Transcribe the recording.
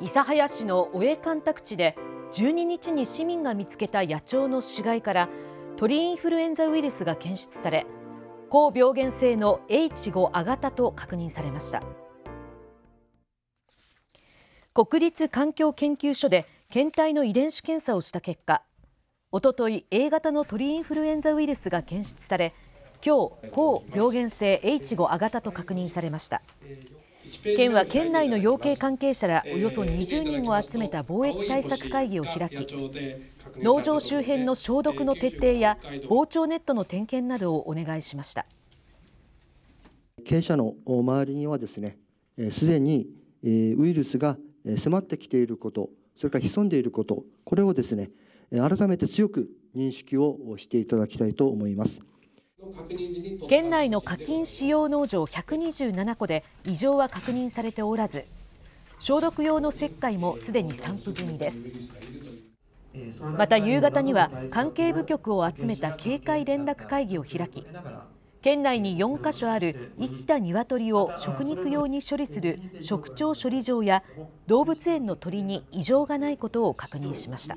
諫早市の尾江干拓地で12日に市民が見つけた野鳥の死骸から鳥インフルエンザウイルスが検出され高病原性の H5 亜型と確認されました国立環境研究所で検体の遺伝子検査をした結果おととい A 型の鳥インフルエンザウイルスが検出され今日高病原性 H5 亜型と確認されました県は県内の養鶏関係者らおよそ20人を集めた貿易対策会議を開き農場周辺の消毒の徹底や防潮ネットの点検などをお願いしました経営者の周りにはですねすでにウイルスが迫ってきていることそれから潜んでいることこれをですね改めて強く認識をしていただきたいと思います。県内の課金使用農場127戸で異常は確認されておらず消毒用の石灰もすでに散布済みですまた夕方には関係部局を集めた警戒連絡会議を開き県内に4カ所ある生きた鶏を食肉用に処理する食鳥処理場や動物園の鳥に異常がないことを確認しました。